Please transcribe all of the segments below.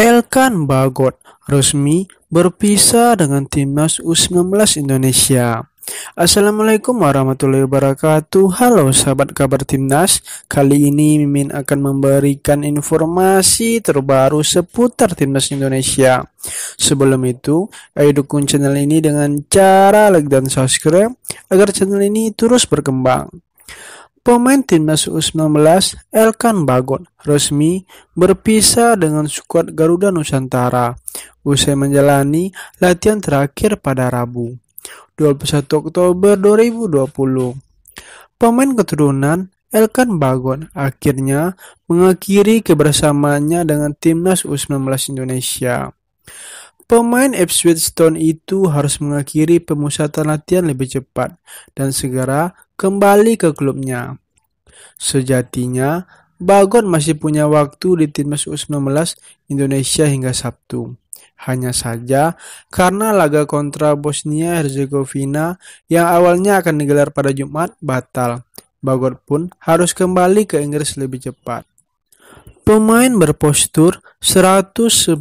Elkan Bagot resmi berpisah dengan timnas U19 Indonesia. Assalamualaikum warahmatullahi wabarakatuh Halo sahabat kabar timnas Kali ini Mimin akan memberikan informasi terbaru seputar timnas Indonesia Sebelum itu, ayo dukung channel ini dengan cara like dan subscribe Agar channel ini terus berkembang Pemain timnas U19 Elkan Bagot resmi berpisah dengan skuad Garuda Nusantara usai menjalani latihan terakhir pada Rabu, 21 Oktober 2020. Pemain keturunan Elkan Bagot akhirnya mengakhiri kebersamaannya dengan timnas U19 Indonesia. Pemain Ipswich Town itu harus mengakhiri pemusatan latihan lebih cepat dan segera kembali ke klubnya. Sejatinya, Bagot masih punya waktu di timnas U19 Indonesia hingga Sabtu. Hanya saja karena laga kontra Bosnia Herzegovina yang awalnya akan digelar pada Jumat batal. Bagot pun harus kembali ke Inggris lebih cepat. Pemain berpostur 196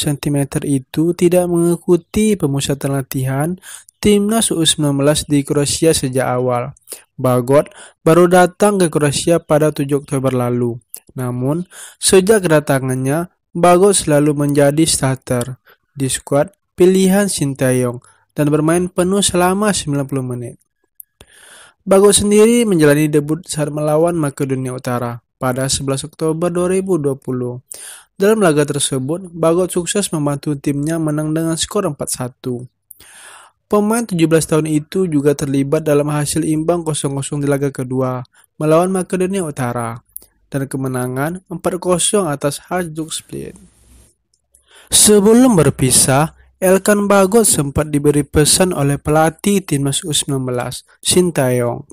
cm itu tidak mengikuti pemusatan latihan timnas U19 di Kroasia sejak awal. Bagot baru datang ke Kroasia pada 7 Oktober lalu. Namun, sejak kedatangannya, Bagot selalu menjadi starter di skuad pilihan Sintayong dan bermain penuh selama 90 menit. Bagot sendiri menjalani debut saat melawan Makedonia Utara pada 11 Oktober 2020. Dalam laga tersebut, Bagot sukses membantu timnya menang dengan skor 4-1. Pemain 17 tahun itu juga terlibat dalam hasil imbang 0-0 di laga kedua melawan Makedonia Utara dan kemenangan 4-0 atas Hajduk Split. Sebelum berpisah, Elkan Bagot sempat diberi pesan oleh pelatih timnas U19, Sintayong.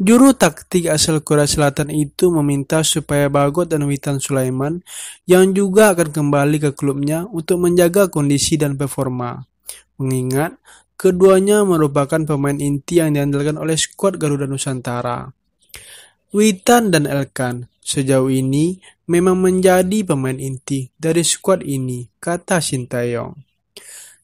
Juru taktik asal Korea Selatan itu meminta supaya Bagot dan Witan Sulaiman yang juga akan kembali ke klubnya untuk menjaga kondisi dan performa. Mengingat Keduanya merupakan pemain inti yang diandalkan oleh skuad Garuda Nusantara. Witan dan Elkan sejauh ini memang menjadi pemain inti dari skuad ini, kata Sintayong.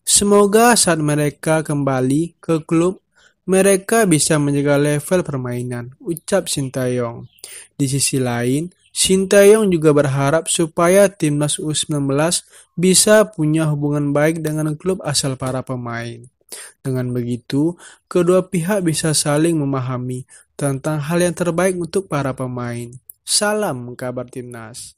Semoga saat mereka kembali ke klub, mereka bisa menjaga level permainan, ucap Sintayong. Di sisi lain, Sintayong juga berharap supaya timnas U19 bisa punya hubungan baik dengan klub asal para pemain. Dengan begitu, kedua pihak bisa saling memahami tentang hal yang terbaik untuk para pemain. Salam kabar timnas.